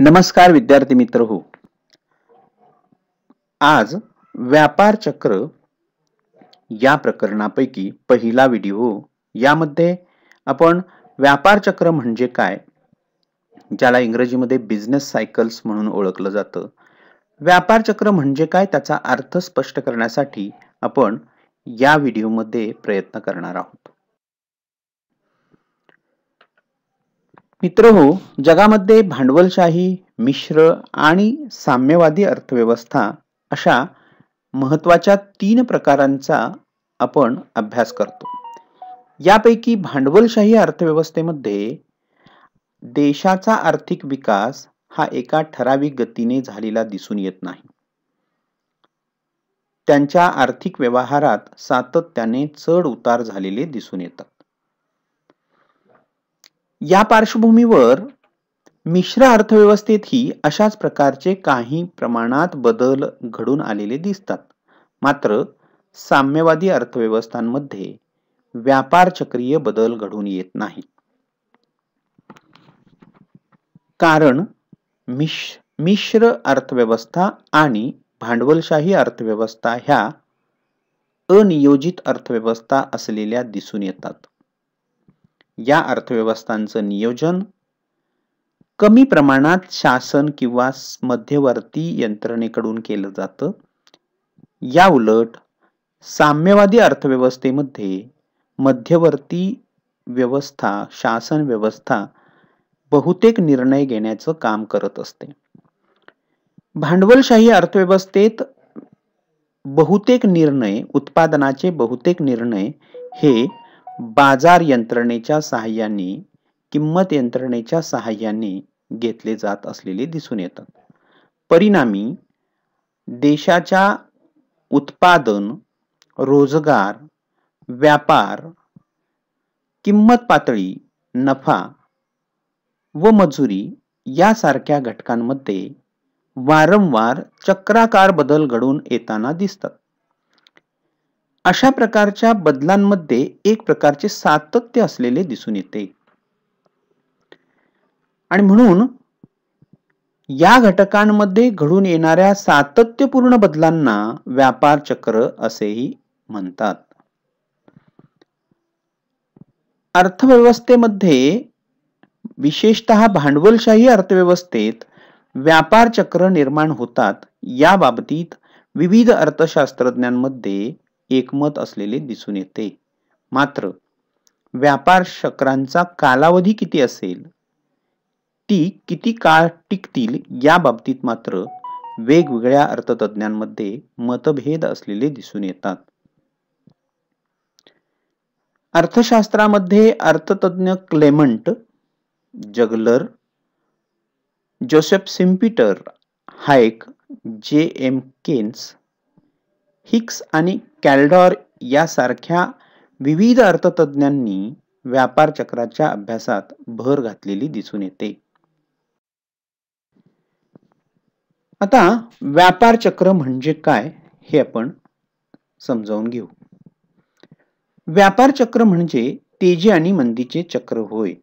नमस्कार विद्यार्थी मित्र हो आज व्यापार चक्र या प्रकरणापैकी पहिला व्हिडिओ यामध्ये आपण व्यापार चक्र म्हणजे काय ज्याला इंग्रजीमध्ये बिझनेस सायकल्स म्हणून ओळखलं जातं व्यापार चक्र म्हणजे काय त्याचा अर्थ स्पष्ट करण्यासाठी आपण या व्हिडिओमध्ये प्रयत्न करणार आहोत मित्र हो जगामध्ये भांडवलशाही मिश्र आणि साम्यवादी अर्थव्यवस्था अशा महत्त्वाच्या तीन प्रकारांचा आपण अभ्यास करतो यापैकी भांडवलशाही अर्थव्यवस्थेमध्ये देशाचा आर्थिक विकास हा एका ठराविक गतीने झालेला दिसून येत नाही त्यांच्या आर्थिक व्यवहारात सातत्याने चढ उतार झालेले दिसून येतात या पार्श्वभूमीवर मिश्र अर्थव्यवस्थेतही अशाच प्रकारचे काही प्रमाणात बदल घडून आलेले दिसतात मात्र साम्यवादी अर्थव्यवस्थांमध्ये व्यापार चक्रीय बदल घडून येत नाही कारण मिश्र मिश्र अर्थव्यवस्था आणि भांडवलशाही अर्थव्यवस्था ह्या अनियोजित अर्थव्यवस्था असलेल्या दिसून येतात या अर्थव्यवस्थांचं नियोजन कमी प्रमाणात शासन किंवा मध्यवर्ती यंत्रणेकडून केलं जातं या उलट साम्यवादी अर्थव्यवस्थेमध्ये मध्यवर्ती व्यवस्था शासन व्यवस्था बहुतेक निर्णय घेण्याचं काम करत असते भांडवलशाही अर्थव्यवस्थेत बहुतेक निर्णय उत्पादनाचे बहुतेक निर्णय हे बाजार यंत्रणेच्या सहाय्याने किंमत यंत्रणेच्या सहाय्याने घेतले जात असलेले दिसून येतात परिणामी देशाच्या उत्पादन रोजगार व्यापार किंमत पातळी नफा व मजुरी यासारख्या घटकांमध्ये वारंवार चक्राकार बदल घडून येताना दिसतात अशा प्रकारच्या बदलांमध्ये एक प्रकारचे सातत्य असलेले दिसून येते आणि म्हणून या घटकांमध्ये घडून येणाऱ्या सातत्यपूर्ण बदलांना व्यापार चक्र असेही म्हणतात अर्थव्यवस्थेमध्ये विशेषत भांडवलशाही अर्थव्यवस्थेत व्यापार चक्र निर्माण होतात या बाबतीत विविध अर्थशास्त्रज्ञांमध्ये एकमत असलेले दिसून येते मात्र व्यापार चक्रांचा कालावधी किती असेल ती किती काळ टिकतील या बाबतीत मात्र वेगवेगळ्या अर्थतज्ञांमध्ये मतभेद असलेले दिसून येतात अर्थशास्त्रामध्ये अर्थतज्ञ क्लेमंट जगलर जोसेफ सिम्पिटर हायक जे एम केन्स हिक्स आणि कॅल्डॉर यासारख्या विविध अर्थतज्ञांनी व्यापार चक्राच्या अभ्यासात भर घातलेली दिसून येते आता व्यापार चक्र म्हणजे काय हे आपण समजावून घेऊ व्यापार चक्र म्हणजे तेजी आणि मंदीचे चक्र होय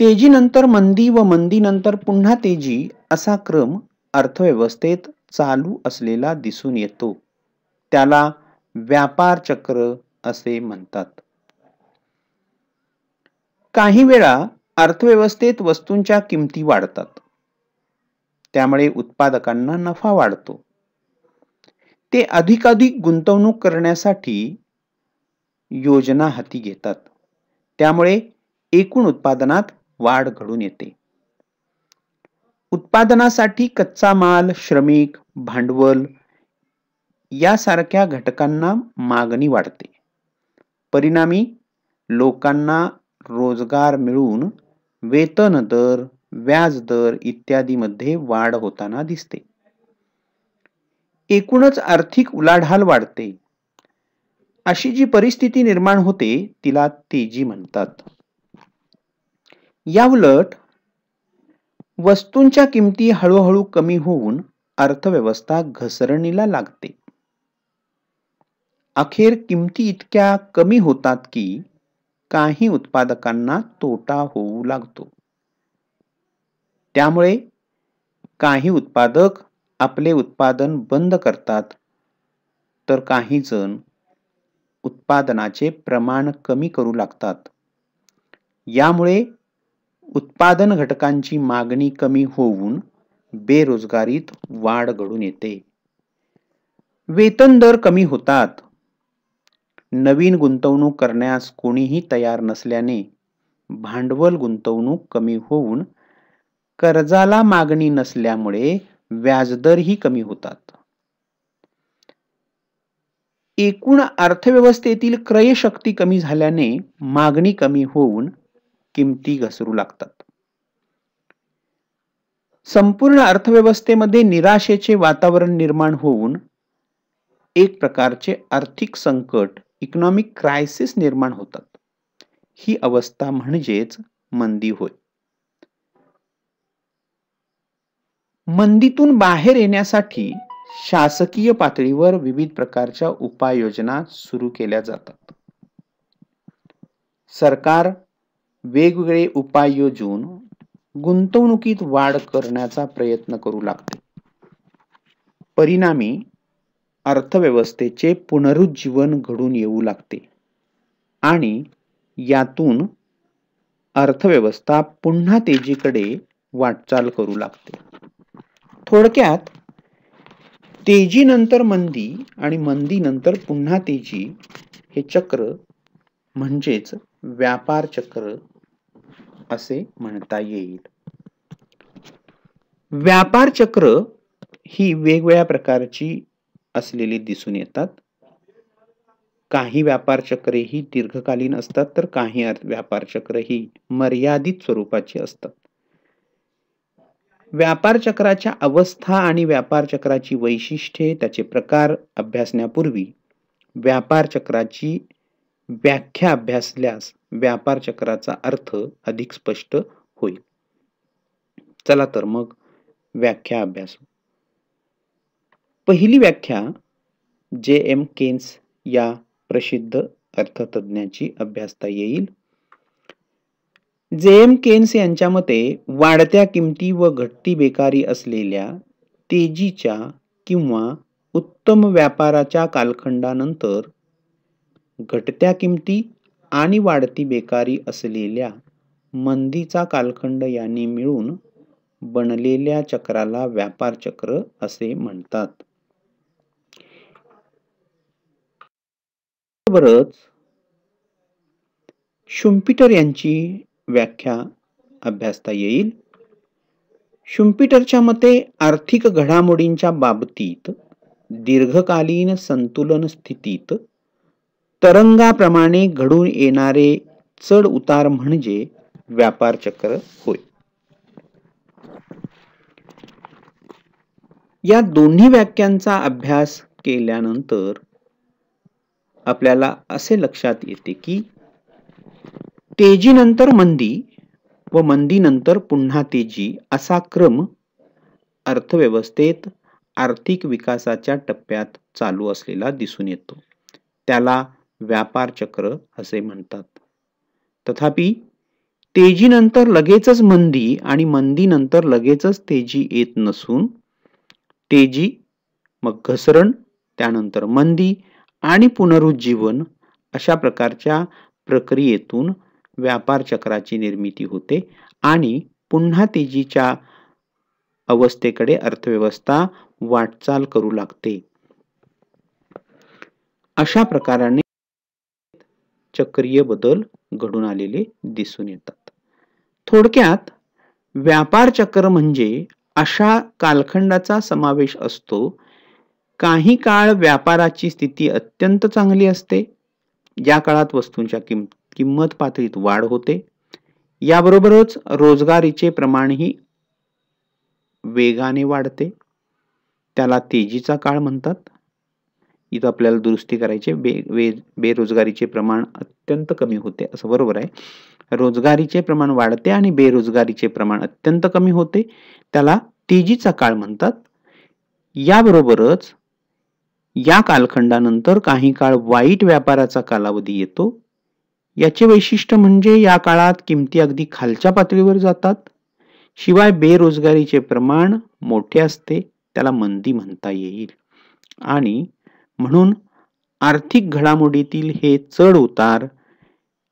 तेजीनंतर मंदी व मंदीनंतर पुन्हा तेजी असा क्रम अर्थव्यवस्थेत चालू असलेला दिसून येतो त्याला व्यापार चक्र असे म्हणतात काही वेळा अर्थव्यवस्थेत वस्तूंच्या किमती वाढतात त्यामुळे उत्पादकांना नफा वाढतो ते अधिकाधिक गुंतवणूक करण्यासाठी योजना हाती घेतात त्यामुळे एकूण उत्पादनात वाढ घडून येते उत्पादनासाठी कच्चा माल श्रमिक भांडवल यासारख्या घटकांना मागणी वाढते परिणामी लोकांना रोजगार मिळून वेतन दर व्याज दर इत्यादी इत्यादीमध्ये वाढ होताना दिसते एकूणच आर्थिक उलाढाल वाढते अशी जी परिस्थिती निर्माण होते तिला तेजी म्हणतात या उलट वस्तूंच्या किमती हळूहळू कमी होऊन अर्थव्यवस्था घसरणीला लागते अखेर किमती इतक्या कमी होतात की काही उत्पादकांना तोटा होऊ लागतो त्यामुळे काही उत्पादक आपले उत्पादन बंद करतात तर काही जण उत्पादनाचे प्रमाण कमी करू लागतात यामुळे उत्पादन घटकांची मागणी कमी होऊन बेरोजगारीत वाढ घडून येते वेतन दर कमी होतात नवीन गुंतवणूक करण्यास कोणीही तयार नसल्याने भांडवल गुंतवणूक कमी होऊन कर्जाला मागणी नसल्यामुळे व्याजदरही कमी होतात एकूण अर्थव्यवस्थेतील क्रयशक्ती कमी झाल्याने मागणी कमी होऊन किमती घसरू लागतात संपूर्ण अर्थव्यवस्थेमध्ये निराशेचे वातावरण निर्माण होऊन एक प्रकारचे आर्थिक संकट इकॉनॉमिक क्रायसिस निर्माण होतात ही अवस्था म्हणजेच मंदी होय मंदीतून बाहेर येण्यासाठी शासकीय पातळीवर विविध प्रकारच्या उपाययोजना सुरू केल्या जातात सरकार वेगवेगळे उपाय योजून गुंतवणुकीत वाढ करण्याचा प्रयत्न करू लागते परिणामी अर्थव्यवस्थेचे पुनरुज्जीवन घडून येऊ लागते आणि यातून अर्थव्यवस्था पुन्हा तेजीकडे वाटचाल करू लागते थोडक्यात तेजीनंतर मंदी आणि मंदीनंतर पुन्हा तेजी हे चक्र म्हणजेच व्यापार चक्र असे म्हणता येईल व्यापार चक्र ही वेगवेगळ्या प्रकारची असलेली दिसून येतात काही व्यापार चक्रे ही दीर्घकालीन असतात तर काही व्यापार चक्र ही मर्यादित स्वरूपाची असतात व्यापार चक्राच्या अवस्था आणि व्यापार चक्राची वैशिष्ट्ये त्याचे प्रकार अभ्यासण्यापूर्वी व्यापार चक्राची व्याख्या अभ्यासल्यास व्यापार चक्राचा अर्थ अधिक स्पष्ट होईल चला तर मग व्याख्या अभ्यास पहिली व्याख्या जे एम केन्स या प्रसिद्ध अर्थतज्ञाची अभ्यासता येईल जे एम केन्स यांच्या मते वाढत्या किमती व घटती बेकारी असलेल्या तेजीच्या किंवा उत्तम व्यापाराच्या कालखंडानंतर घटत्या किमती आणि वाढती बेकारी असलेल्या मंदीचा कालखंड यांनी मिळून बनलेल्या चक्राला व्यापार चक्र असे म्हणतात बरोबरच शुम्पिटर यांची व्याख्या अभ्यासता येईल शुम्पिटरच्या मते आर्थिक घडामोडींच्या बाबतीत दीर्घकालीन संतुलन स्थितीत तरंगाप्रमाणे घडून येणारे चढ उतार म्हणजे व्यापार चक्र होय या दोन्ही वाक्यांचा अभ्यास केल्यानंतर आपल्याला असे लक्षात येते की तेजीनंतर मंदी व मंदीनंतर पुन्हा तेजी असा क्रम अर्थव्यवस्थेत आर्थिक विकासाच्या टप्प्यात चालू असलेला दिसून येतो त्याला व्यापार चक्र असे म्हणतात तथापि तेजीनंतर लगेचच मंदी आणि मंदीनंतर लगेचच तेजी येत नसून तेजी मग घसरण त्यानंतर मंदी आणि पुनरुज्जीवन अशा प्रकारच्या प्रक्रियेतून व्यापार चक्राची निर्मिती होते आणि पुन्हा तेजीच्या अवस्थेकडे अर्थव्यवस्था वाटचाल करू लागते अशा प्रकाराने चक्रीय बदल घडून आलेले दिसून येतात थोडक्यात व्यापार चक्र म्हणजे अशा कालखंडाचा समावेश असतो काही काळ व्यापाराची स्थिती अत्यंत चांगली असते ज्या काळात वस्तूंच्या किम किंमत पातळीत वाढ होते याबरोबरच रोजगारीचे प्रमाणही वेगाने वाढते त्याला तेजीचा काळ म्हणतात इथं आपल्याला दुरुस्ती करायचे बे बेरोजगारीचे प्रमाण अत्यंत कमी होते असं बरोबर आहे रोजगारीचे प्रमाण वाढते आणि बेरोजगारीचे प्रमाण अत्यंत कमी होते त्याला तेजीचा काळ म्हणतात याबरोबरच या कालखंडानंतर काही काळ वाईट व्यापाराचा कालावधी येतो याचे वैशिष्ट्य म्हणजे या काळात किमती अगदी खालच्या पातळीवर जातात शिवाय बेरोजगारीचे प्रमाण मोठे असते त्याला मंदी म्हणता येईल आणि म्हणून आर्थिक घडामोडीतील हे चढ उतार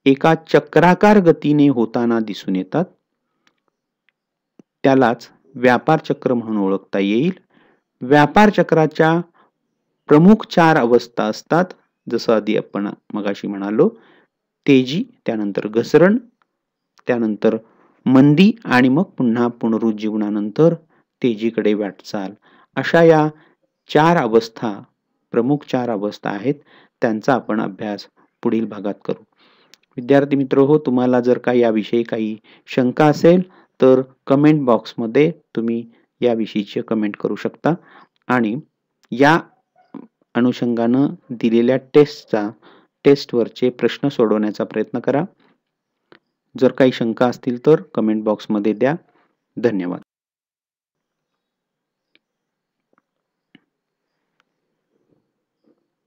एका चक्राकार गतीने होताना दिसून येतात त्यालाच व्यापार चक्र म्हणून ओळखता येईल व्यापार चक्राच्या प्रमुख चार अवस्था असतात जसं आधी आपण मगाशी म्हणालो तेजी त्यानंतर घसरण त्यानंतर मंदी आणि मग पुन्हा पुनरुज्जीवनानंतर तेजीकडे वाटचाल अशा या चार अवस्था प्रमुख चार अवस्था आहेत त्यांचा आपण अभ्यास पुढील भागात करू विद्यार्थी मित्र हो तुम्हाला जर का याविषयी काही शंका असेल तर कमेंट बॉक्समध्ये तुम्ही याविषयीचे कमेंट करू शकता आणि या अनुषंगानं दिलेल्या टेस्टचा टेस्टवरचे प्रश्न सोडवण्याचा प्रयत्न करा जर काही शंका असतील तर कमेंट बॉक्समध्ये द्या धन्यवाद